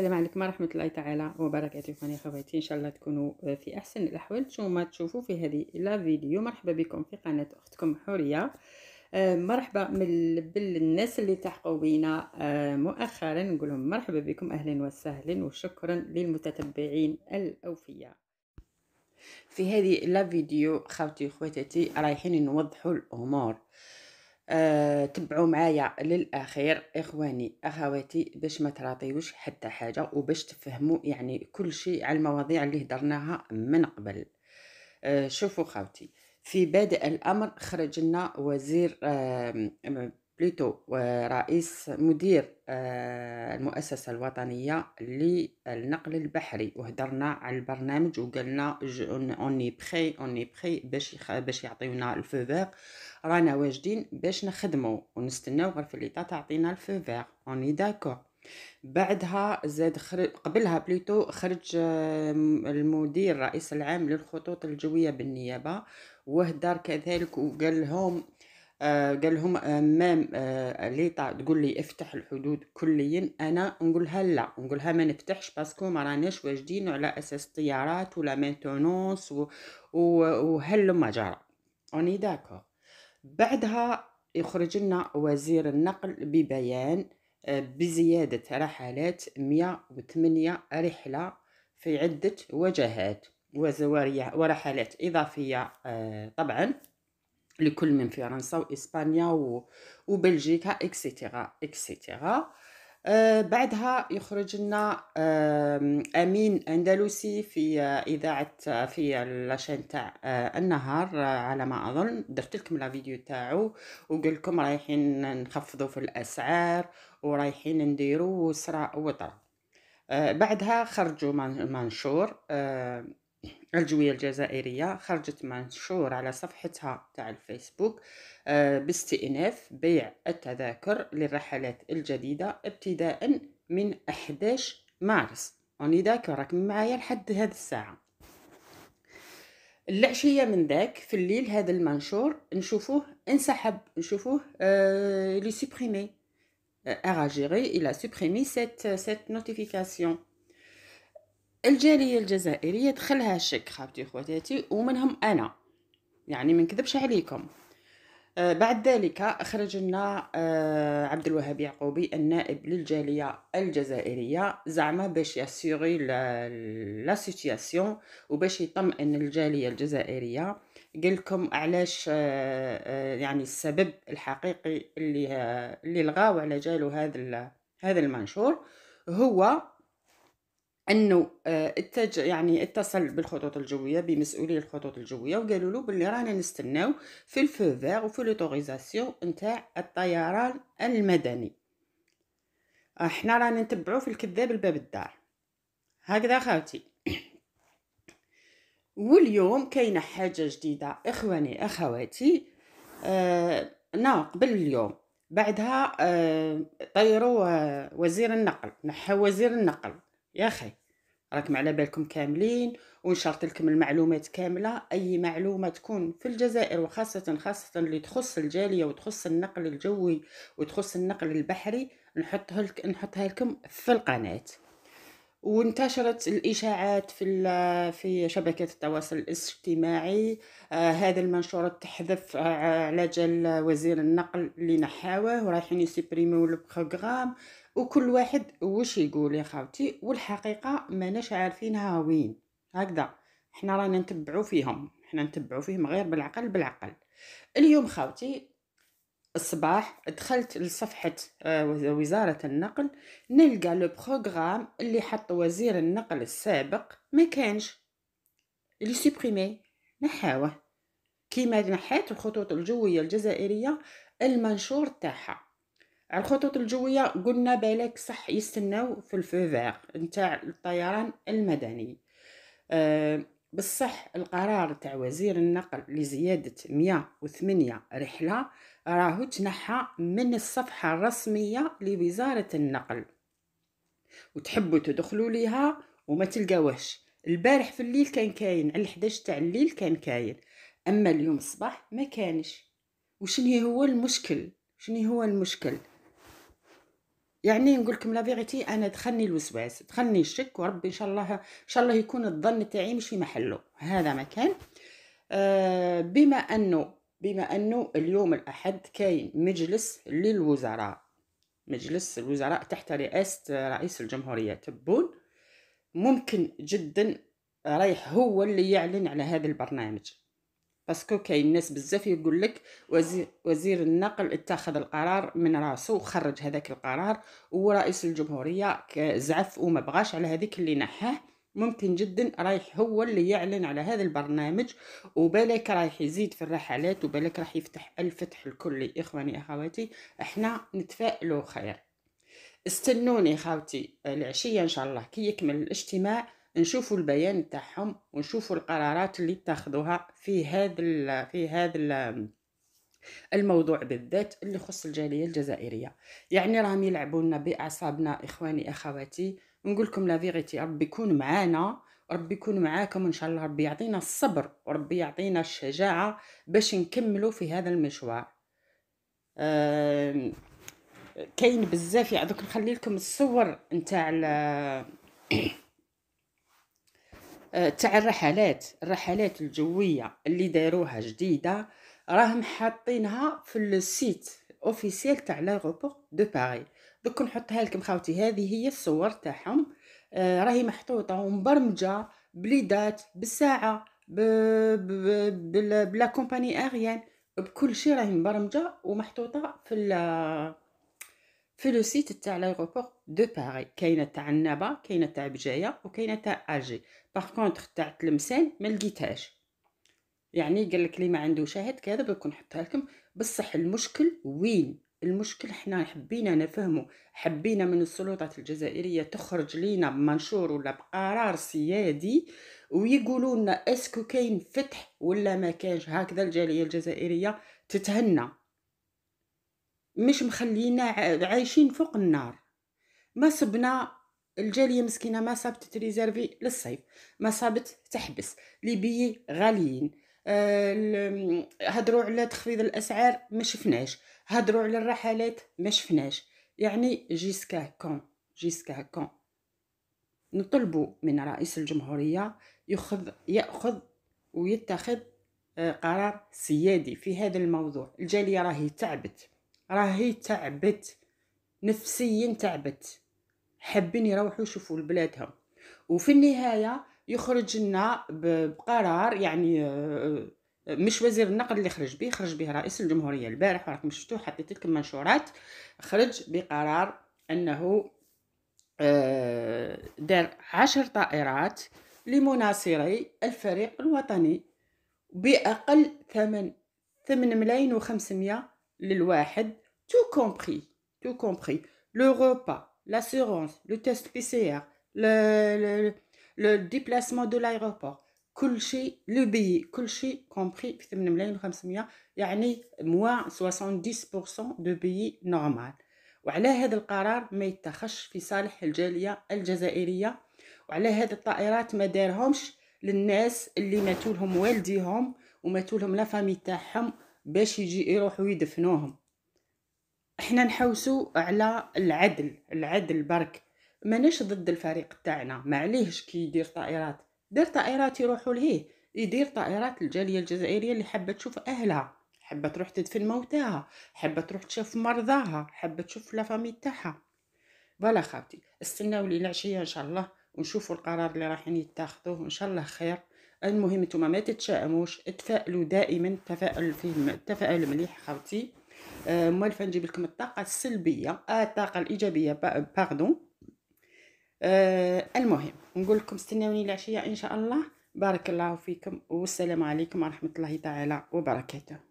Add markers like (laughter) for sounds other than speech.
السلام عليكم ورحمه الله تعالى وبركاته يا خواتي ان شاء الله تكونوا في احسن الاحوال نتوما تشوفوا في هذه لا فيديو مرحبا بكم في قناه اختكم حوريه آه، مرحبا بالناس اللي تحقوا بينا آه، مؤخرا نقول لهم مرحبا بكم اهلا وسهلا وشكرا للمتتبعين الاوفياء في هذه لا فيديو خواتي وخواتاتي رايحين نوضحوا الامور آه تبعوا معايا للاخير اخواني اخواتي باش ما تراطيوش حتى حاجه وباش تفهموا يعني كل شيء على المواضيع اللي هدرناها من قبل آه شوفوا خاوتي في بادئ الامر خرج لنا وزير بليتو رئيس مدير آه، المؤسسة الوطنية للنقل البحري وهدرنا على البرنامج وقالنا اوني بخي اوني بخي باش باش يعطيونا الفو رانا واجدين باش نخدمو ونستناو غير في ليطا تعطينا الفو اوني داكور بعدها زاد خرج قبلها بليتو خرج المدير الرئيس العام للخطوط الجوية بالنيابة وهدر كذلك وقال لهم آه، قال لهم آه، مام آه لي تقول لي افتح الحدود كليا انا نقولها لا نقولها ما نفتحش باسكو ما راناش واجدين على اساس طيارات ولا مينتونونس وهل ما جرى اوني داكور بعدها يخرج لنا وزير النقل ببيان آه، بزيادة رحلات 108 رحلة في عدة وجهات ورحلات إضافية طبعا لكل من فرنسا وإسبانيا و... وبلجيكا إكسيتيرا إكسيتيرا آه بعدها يخرج لنا آه امين اندلسي في آه اذاعه آه، في لاشين تاع آه، النهار آه، على ما اظن درت لكم لا فيديو تاعو وقلت لكم رايحين نخفضوا في الاسعار ورايحين نديروا وسرا وطرا بعدها خرجوا منشور الجوية الجزائرية خرجت منشور على صفحتها تاع الفيسبوك آه، باستئناف بيع التذاكر للرحلات الجديدة ابتداء من 11 مارس ذاك ذاكرك معايا لحد هاد الساعة العشية من ذاك في الليل هذا المنشور نشوفوه انسحب نشوفوه آه، لي سوبريمي آه، اراجيري الى سوبريمي سيت سيت نوتيفيكاسيون الجاليه الجزائريه دخلها الشك خابتي خواتاتي ومنهم انا يعني ما نكذبش عليكم آه، بعد ذلك خرج لنا آه، عبد الوهاب يعقوبي النائب للجالية الجزائرية زعما باش ياسيغي لا سيتياسيون وباش يطمئن الجالية الجزائرية قال لكم علاش آه، يعني السبب الحقيقي اللي اللي لغاو على جالو هذا هذا المنشور هو انه اتج آه، يعني اتصل بالخطوط الجويه بمسؤولي الخطوط الجويه وقالوا له باللي رانا نستناو في الفوفير وفي لوتوريزاسيون نتاع الطيران المدني احنا رانا نتبعو في الكذاب الباب الدار هكذا خاوتي (clears throat) واليوم كاينه حاجه جديده اخواني اخواتي آه نا قبل اليوم بعدها آه طيروا آه وزير النقل نحى وزير النقل يا اخي راكم على بالكم كاملين ونشرت لكم المعلومات كامله اي معلومه تكون في الجزائر وخاصه خاصه اللي تخص الجاليه وتخص النقل الجوي وتخص النقل البحري نحطها لك نحطها لكم في القناه وانتشرت الاشاعات في في شبكات التواصل الاجتماعي آه هذا المنشور تحذف على جال وزير النقل اللي نحاوه ورايحين يسيبريميو البروغرام وكل واحد واش يقول يا خاوتي والحقيقه ماناش عارفينها وين هكذا حنا رانا نتبعو فيهم حنا نتبعو فيهم غير بالعقل بالعقل اليوم خاوتي الصباح دخلت لصفحة آه، وزارة النقل نلقى لو بروغرام اللي حط وزير النقل السابق ما كانش اللي سوبريمي نحاوه كيما نحات الخطوط الجوية الجزائرية المنشور تاعها على الخطوط الجويه قلنا بالك صح يستناو في الفوفير نتاع الطيران المدني أه بصح القرار تاع وزير النقل لزيادة 108 رحلة راهو تنحى من الصفحة الرسمية لوزارة النقل وتحبوا تدخلوا ليها وما تلقاوهش البارح في الليل كان كاين على 11 تاع الليل كان كاين اما اليوم الصباح ما كانش وشني هو المشكل شني هو المشكل يعني نقول لكم لا فيغيتي انا دخلني الوسواس دخلني الشك وربي ان شاء الله ان شاء الله يكون الظن تاعي مش في محله هذا ما كان آه، بما انه بما انه اليوم الاحد كاين مجلس للوزراء مجلس الوزراء تحت رئاسه رئيس الجمهوريه تبون ممكن جدا رايح هو اللي يعلن على هذا البرنامج باسكو كاين ناس بزاف يقول لك وزير, وزير النقل اتخذ القرار من راسو وخرج هذاك القرار ورئيس الجمهوريه زعف وما بغاش على هذيك اللي نحاه ممكن جدا رايح هو اللي يعلن على هذا البرنامج وبالك رايح يزيد في الرحلات وبالك راح يفتح الفتح الكلي اخواني اخواتي احنا نتفائلوا خير استنوني خاوتي العشيه ان شاء الله كي يكمل الاجتماع نشوفوا البيان تاعهم ونشوفوا القرارات اللي اتخذوها في هذا في هذا الموضوع بالذات اللي يخص الجاليه الجزائريه يعني راهم يلعبوا لنا باعصابنا اخواني اخواتي نقول لكم لا فيغيتي ربي يكون معانا ربي يكون معاكم ان شاء الله ربي يعطينا الصبر وربي يعطينا الشجاعه باش نكملوا في هذا المشوار أه كاين بزاف يعني دوك نخلي لكم الصور نتاع آه، تاع الرحلات الرحلات الجويه اللي داروها جديده راهم حاطينها في السيت اوفيسيال تاع لاغوبور دو باري دوك نحطها لكم خاوتي هذه هي الصور تاعهم آه، راهي محطوطه ومبرمجه بليدات بالساعه بلا كومباني اريان بكل شيء راهي مبرمجه ومحطوطه في ال في لو سيت تاع لايروبور دو باري كاينه تاع النبا كاينه تاع بجايه وكاينه تاع اجي باغ كونطخ تاع التلمسان ما لقيتهاش يعني قال لك لي ما عنده شاهد كذا بكون نحطها لكم بصح المشكل وين المشكل حنا حبينا نفهمه حبينا من السلطات الجزائرية تخرج لينا بمنشور ولا بقرار سيادي ويقولوا لنا اسكو كاين فتح ولا ما كانش هكذا الجالية الجزائرية تتهنى مش مخلينا عايشين فوق النار ما صبنا الجاليه مسكينه ما صابت تريزيرفي للصيف ما صابت تحبس ليبيي غاليين أه هدرو على تخفيض الاسعار ما شفناش هضروا على الرحلات ما شفناش يعني جيسكا كون جيسكا كون نطلب من رئيس الجمهوريه ياخذ ياخذ ويتخذ آه، قرار سيادي في هذا الموضوع الجاليه راهي تعبت راهي تعبت نفسيا تعبت حابين يروحوا يشوفوا لبلادهم وفي النهايه يخرج لنا بقرار يعني آه، مش وزير النقل اللي خرج به خرج به رئيس الجمهوريه البارح راكم شفتوه حطيت لكم منشورات خرج بقرار انه آه، دار عشر طائرات لمناصري الفريق الوطني باقل ثمن ثمن ملايين و للواحد تو كومبري تو كومبري لو l'assurance le test PCR le, le, le déplacement de l'aéroport كل شيء لو بيي كل شيء كومبري في ملايين و500 يعني موا 70% دو بيي نورمال وعلى هذا القرار ما يتخش في صالح الجاليه الجزائريه وعلى هذه الطائرات ما دارهمش للناس اللي ماتولهم والديهم وماتولهم لا فامي تاعهم باش يجي يروحوا يدفنوهم احنا نحوسو على العدل العدل برك مانيش ضد الفريق تاعنا معليهش كي يدير طائرات دير طائرات يروحوا لهيه يدير طائرات الجاليه الجزائريه اللي حابه تشوف اهلها حابه تروح تدفن موتاها حابه تروح تشوف مرضاها حابه تشوف لافامي تاعها فوالا خاوتي استناو لي العشيه ان شاء الله ونشوفوا القرار اللي رايحين يتاخذوه ان شاء الله خير المهم نتوما ما تتشائموش تفائلوا دائما تفائل فيه تفائل مليح خاوتي آه، موالفه نجيب لكم الطاقه السلبيه آه، الطاقه الايجابيه باردون آه، المهم نقول لكم استناوني العشيه ان شاء الله بارك الله فيكم والسلام عليكم ورحمه الله تعالى وبركاته